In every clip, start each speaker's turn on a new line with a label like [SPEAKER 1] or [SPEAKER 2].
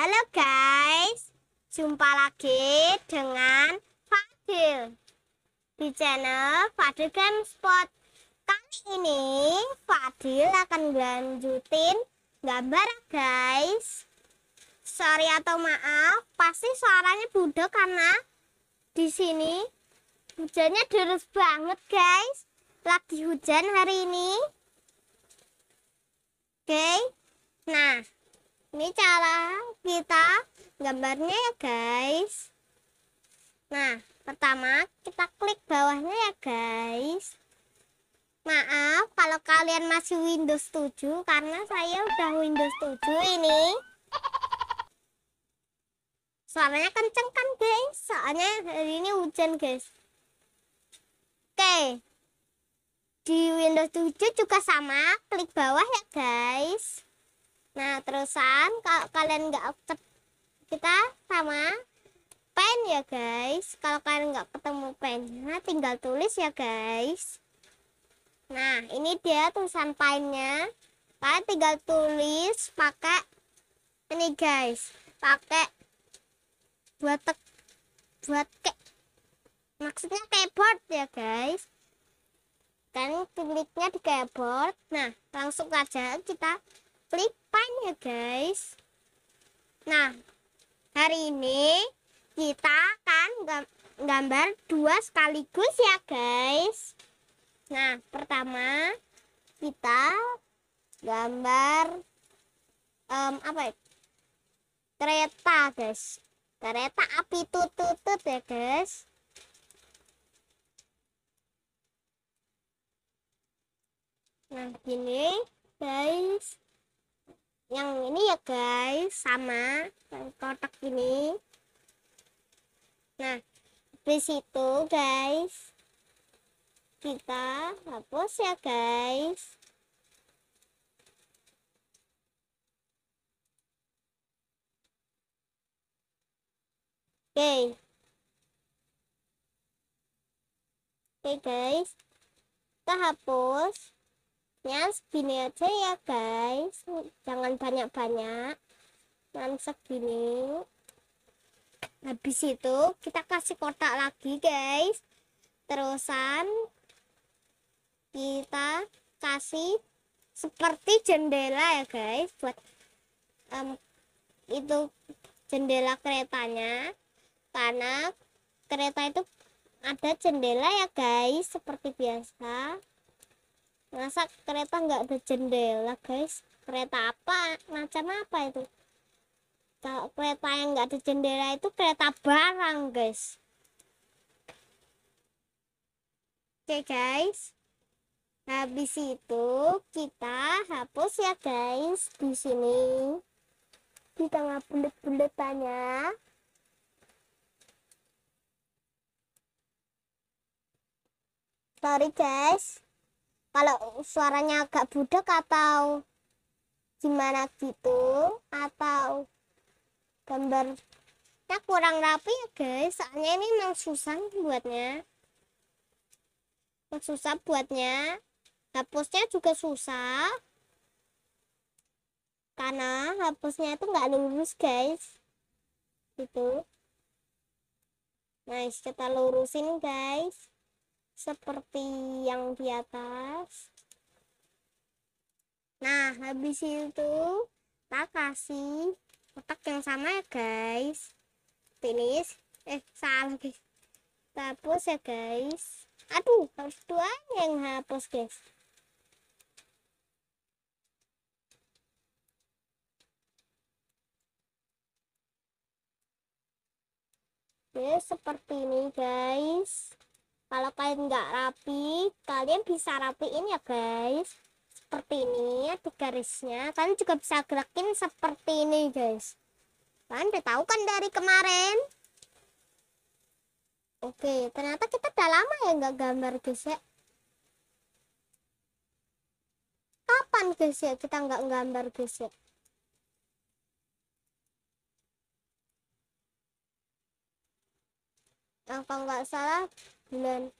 [SPEAKER 1] Halo guys, jumpa lagi dengan Fadil di channel Fadil Game Spot. Kali ini Fadil akan lanjutin gambar guys. Sorry atau maaf, pasti suaranya budek karena di sini hujannya deras banget guys. Lagi hujan hari ini. Oke, okay. nah ini cara kita gambarnya ya guys nah pertama kita klik bawahnya ya guys maaf kalau kalian masih Windows 7 karena saya udah Windows 7 ini suaranya kenceng kan guys soalnya hari ini hujan guys oke di Windows 7 juga sama klik bawah ya guys nah terusan kalau kalian nggak kita sama pen ya guys kalau kalian nggak ketemu pen nah tinggal tulis ya guys nah ini dia tulisan pennya kalian tinggal tulis pakai ini guys pakai buat tek, buat ke maksudnya keyboard ya guys kan kliknya di keyboard nah langsung aja kita klik ya guys nah hari ini kita akan gambar dua sekaligus ya guys nah pertama kita gambar um, apa ya kereta guys kereta api tutut ya guys nah gini guys yang ini ya guys sama yang kotak ini nah di situ guys kita hapus ya guys oke oke guys kita hapus Ya, segini aja ya guys jangan banyak-banyak dan segini habis itu kita kasih kotak lagi guys terusan kita kasih seperti jendela ya guys buat um, itu jendela keretanya karena kereta itu ada jendela ya guys seperti biasa masa kereta nggak ada jendela guys kereta apa macam apa itu kalau kereta yang nggak ada jendela itu kereta barang guys oke guys habis itu kita hapus ya guys di sini di tengah bulet-buletannya sorry guys kalau suaranya agak budek atau gimana gitu atau gambarnya kurang rapi ya guys soalnya ini memang susah buatnya memang susah buatnya hapusnya juga susah karena hapusnya itu nggak lurus guys gitu nice kita lurusin guys seperti yang di atas nah habis itu kita kasih kotak yang sama ya guys finish eh salah guys kita hapus ya guys aduh harus dua yang hapus guys Oke, seperti ini guys kalau kalian nggak rapi kalian bisa rapiin ya guys seperti ini ada ya, garisnya kalian juga bisa gerakin seperti ini guys kalian udah tahu kan dari kemarin oke ternyata kita udah lama ya nggak gambar guys ya kapan guys ya kita nggak gambar guys ya kalau nggak salah bulan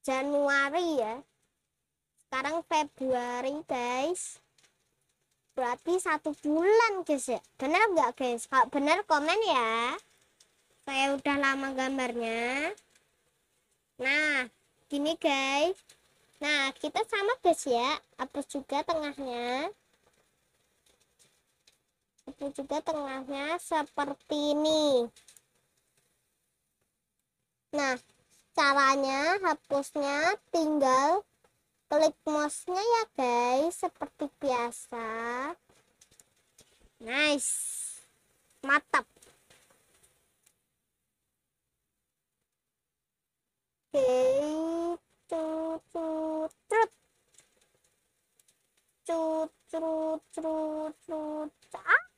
[SPEAKER 1] Januari ya sekarang Februari guys berarti satu bulan guys ya bener nggak guys kalau bener komen ya saya udah lama gambarnya nah gini guys nah kita sama guys ya apa juga tengahnya apa juga tengahnya seperti ini Nah, caranya hapusnya tinggal klik mouse-nya ya guys, seperti biasa. Nice. Mantap. Oke, cut cut cut. Cut cut cut cut. Ah.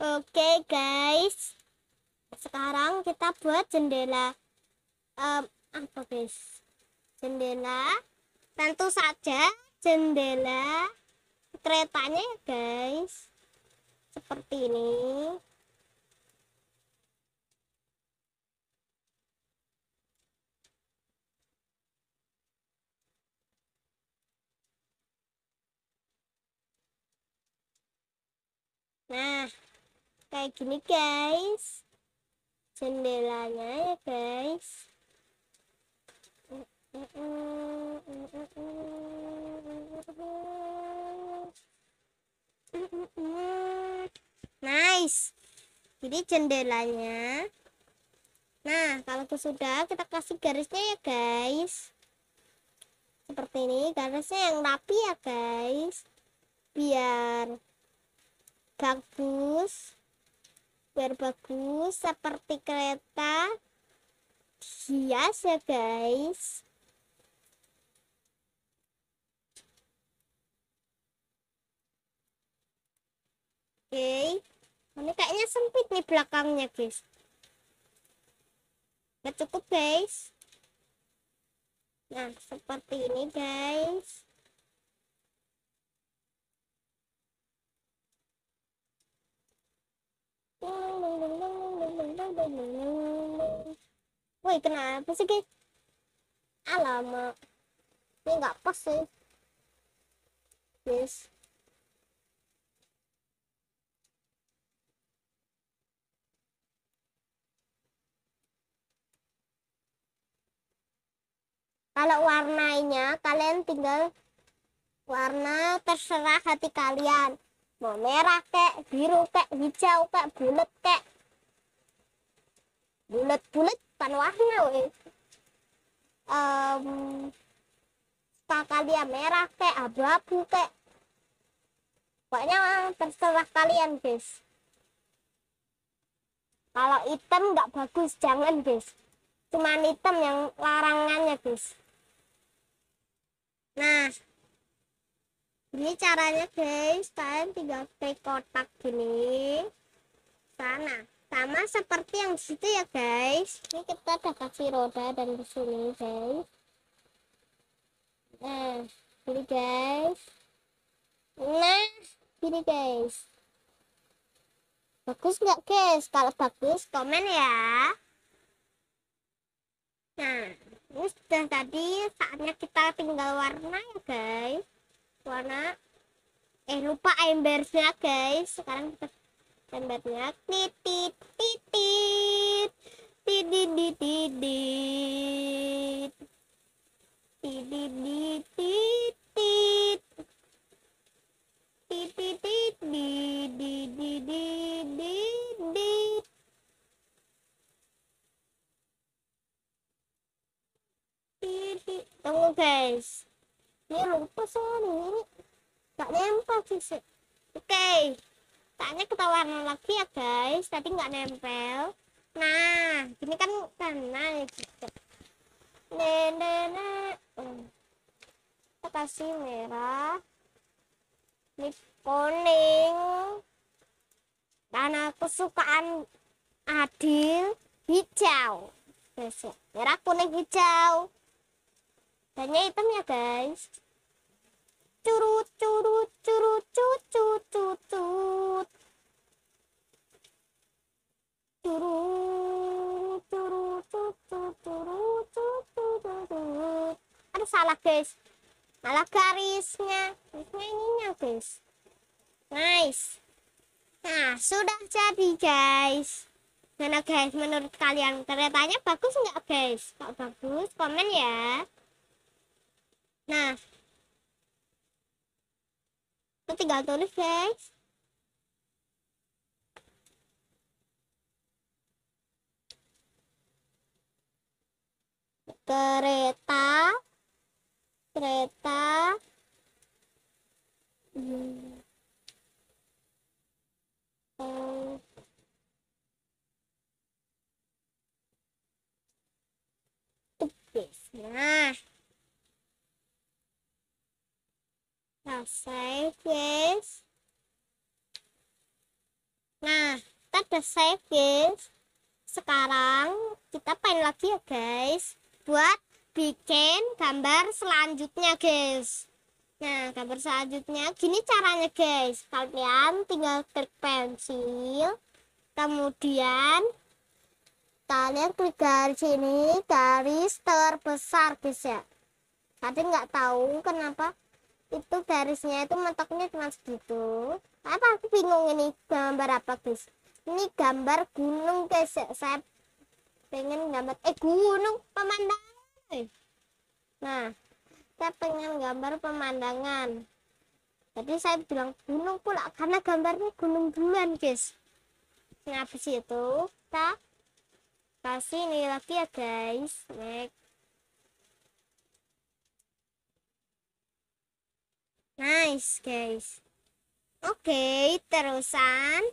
[SPEAKER 1] Oke guys, sekarang kita buat jendela um, apa guys? Jendela, tentu saja jendela keretanya ya, guys, seperti ini. Nah, kayak gini guys jendelanya ya guys nice jadi jendelanya nah kalau sudah kita kasih garisnya ya guys seperti ini garisnya yang rapi ya guys biar bagus biar bagus seperti kereta hias ya guys oke ini kayaknya sempit nih belakangnya guys Gak cukup guys nah seperti ini guys Woi kenapa sih ki? Alamak, ini nggak pas sih, Yes. Kalau warnanya kalian tinggal warna terserah hati kalian mau nah, merah kek biru kek hijau kek bulat kek bulat bulat pan warna we um, kalian merah kek abu-abu kek pokoknya terserah kalian guys kalau hitam nggak bagus jangan guys cuman hitam yang larangannya guys nah ini caranya guys kalian tinggal pakai kotak gini sana sama seperti yang situ ya guys ini kita udah kasih roda dan di sini guys nah ini guys nah ini guys bagus nggak guys kalau bagus komen ya nah ini sudah tadi saatnya kita tinggal warna ya guys warna eh lupa embernya guys sekarang kita embernya titit titit titit titit titit titit oke okay. kita warna lagi ya guys tadi nggak nempel nah ini kan karena ya gitu nenek kita oh. kasih merah ini kuning karena kesukaan adil hijau merah kuning hijau banyak hitam ya guys curut curut curut curut curut curut curut curut curut curut curut curut cut cut aduh salah guys malah garisnya garisnya ininya guys nice nah sudah jadi guys mana guys menurut kalian keretanya bagus nggak guys? Kalau bagus komen ya. Nah Lo tinggal tulis guys kereta kereta hmm. oh. nah Nah, save guys. Nah, kita udah save guys. Sekarang kita main lagi ya guys. Buat bikin gambar selanjutnya guys. Nah, gambar selanjutnya gini caranya guys. Kalian tinggal klik pensil. Kemudian kalian klik garis ini garis terbesar guys ya. Tadi nggak tahu kenapa itu garisnya itu mentoknya cuma segitu apa aku bingung ini gambar apa guys ini gambar gunung guys saya pengen gambar eh gunung pemandangan nah saya pengen gambar pemandangan jadi saya bilang gunung pula karena gambarnya gunung duluan guys nah habis itu kita kasih ini lagi ya guys next Nice, guys. Oke, okay, terusan.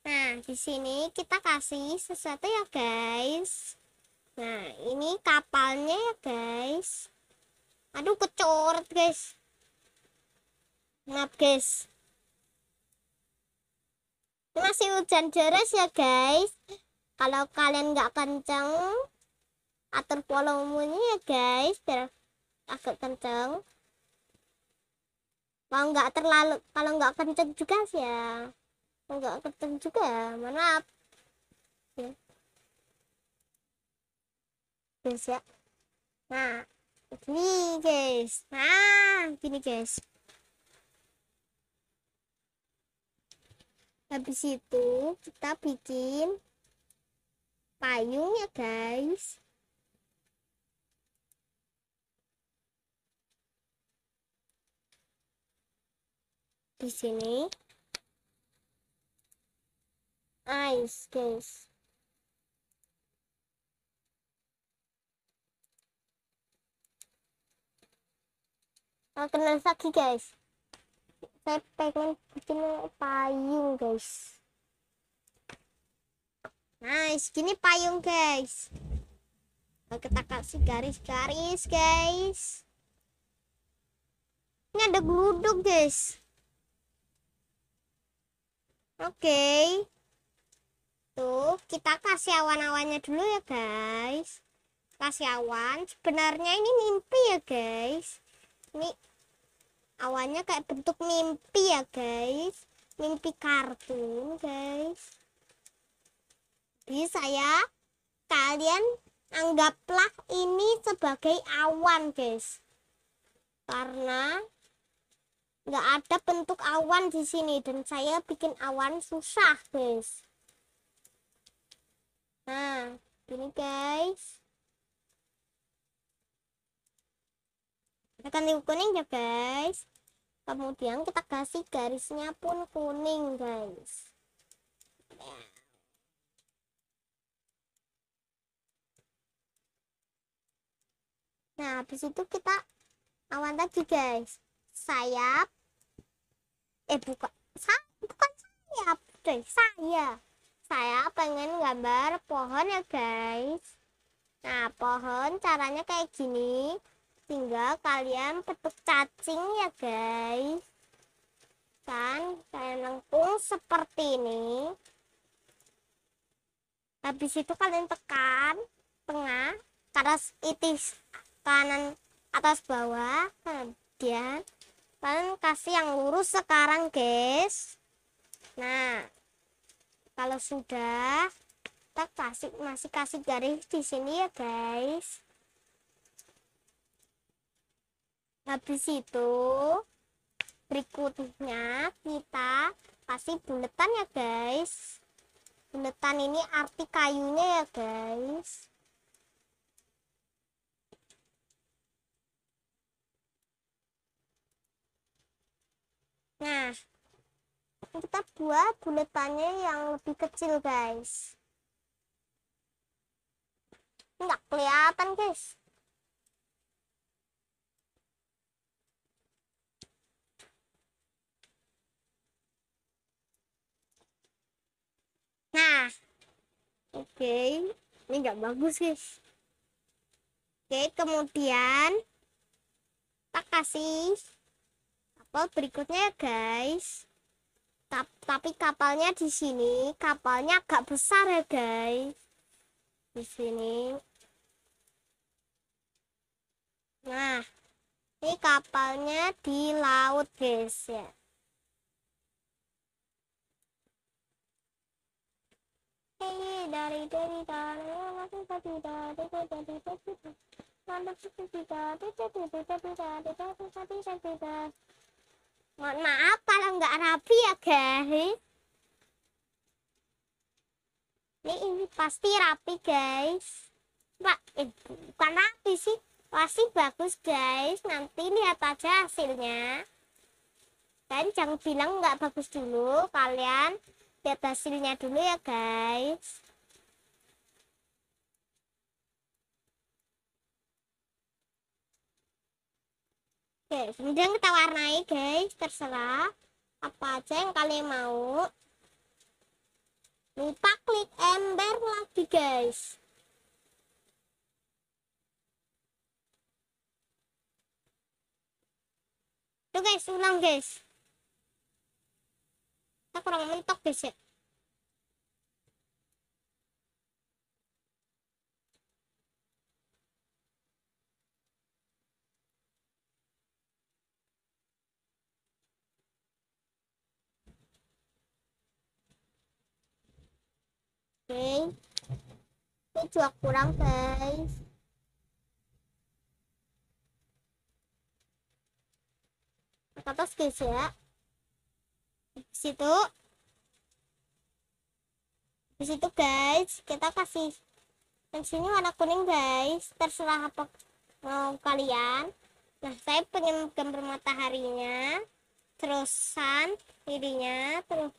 [SPEAKER 1] Nah, di sini kita kasih sesuatu ya, guys. Nah, ini kapalnya ya, guys. Aduh, kecoret, guys. Maaf, guys. Masih hujan deras ya, guys. Kalau kalian nggak kenceng, atur volumenya ya, guys. Biar agak kenceng mau nggak terlalu kalau nggak kenceng juga sih ya nggak kenceng juga ya mohon maaf ya. guys ya nah ini guys nah gini guys habis itu kita bikin payungnya guys di sini ice guys oh, kena lagi guys saya pengen bikin payung guys nice gini payung guys oh, kita kasih garis-garis guys ini ada geluduk guys Oke. Tuh, kita kasih awan-awannya dulu ya, guys. Kasih awan. Sebenarnya ini mimpi ya, guys. Ini awannya kayak bentuk mimpi ya, guys. Mimpi kartun, guys. Bisa ya? Kalian anggaplah ini sebagai awan, guys. Karena nggak ada bentuk awan di sini dan saya bikin awan susah guys nah ini guys kita ganti kuning ya guys kemudian kita kasih garisnya pun kuning guys nah habis itu kita awan tadi guys sayap eh bukan saya bukan saya deh saya saya pengen gambar pohon ya guys nah pohon caranya kayak gini tinggal kalian petik cacing ya guys kan kalian lengkung seperti ini habis itu kalian tekan tengah karena atas itis kanan atas bawah kemudian kalian kasih yang lurus sekarang guys nah kalau sudah kita kasih masih kasih garis di sini ya guys habis itu berikutnya kita kasih buletan ya guys buletan ini arti kayunya ya guys nah kita buat buletannya yang lebih kecil guys Enggak kelihatan guys nah oke okay. ini enggak bagus guys oke okay, kemudian kita kasih kapal berikutnya ya guys tapi kapalnya di sini kapalnya agak besar ya guys di sini nah ini kapalnya di laut guys ya Hey, dari dari dari dari dari dari dari dari dari dari dari dari dari dari dari dari Mohon maaf kalau nggak rapi ya guys. Ini ini pasti rapi guys. Pak, eh, bukan rapi sih, pasti bagus guys. Nanti lihat aja hasilnya. Dan jangan bilang nggak bagus dulu kalian. Lihat hasilnya dulu ya guys. Oke, kemudian kita warnai guys, terserah apa aja yang kalian mau. Lupa klik ember lagi guys. Tuh guys, ulang guys. Kita kurang mentok guys ya. okay. ini juga kurang guys ke atas guys ya di situ di situ guys kita kasih yang sini warna kuning guys terserah apa mau kalian nah saya pengen gambar mataharinya terusan, sun dirinya terus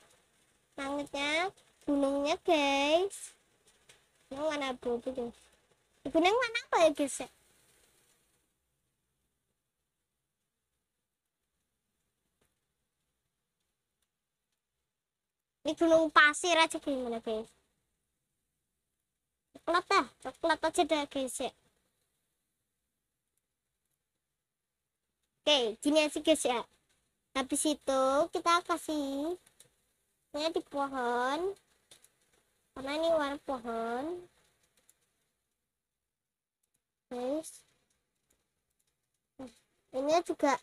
[SPEAKER 1] langitnya gunungnya guys ini warna abu-abu guys gunung warna apa ya guys ya ini gunung pasir aja gimana guys coklat dah coklat aja dah guys ya oke gini aja guys ya habis itu kita kasih ini di pohon karena ini warna pohon guys hmm, ini juga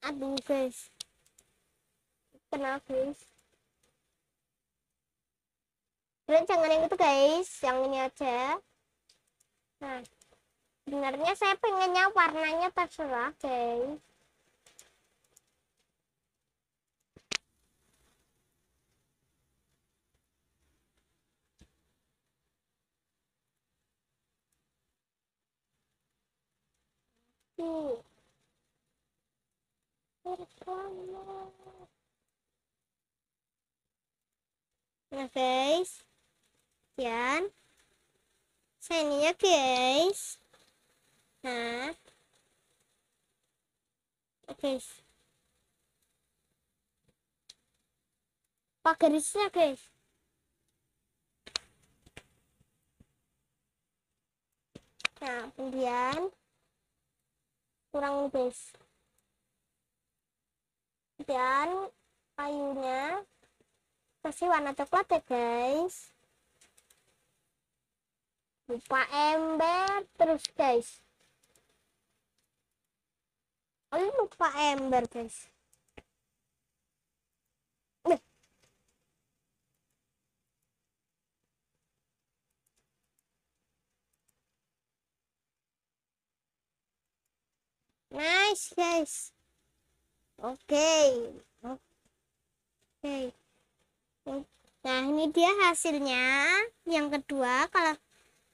[SPEAKER 1] aduh guys kenal guys kalian jangan yang itu guys yang ini aja nah sebenarnya saya pengennya warnanya terserah guys itu pertama nah guys sekian ya, guys nah guys pak garisnya guys nah kemudian kurang base dan kayunya kasih warna coklat ya guys lupa ember terus guys oh lupa ember guys Nice, guys. Oke. Oke. Nah, ini dia hasilnya. Yang kedua, kalau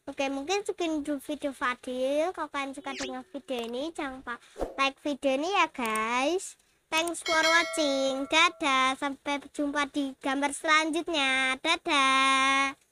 [SPEAKER 1] Oke, okay, mungkin sekian dulu video Fadil. Kalau kalian suka dengan video ini, jangan lupa like video ini ya, guys. Thanks for watching. Dadah. Sampai jumpa di gambar selanjutnya. Dadah.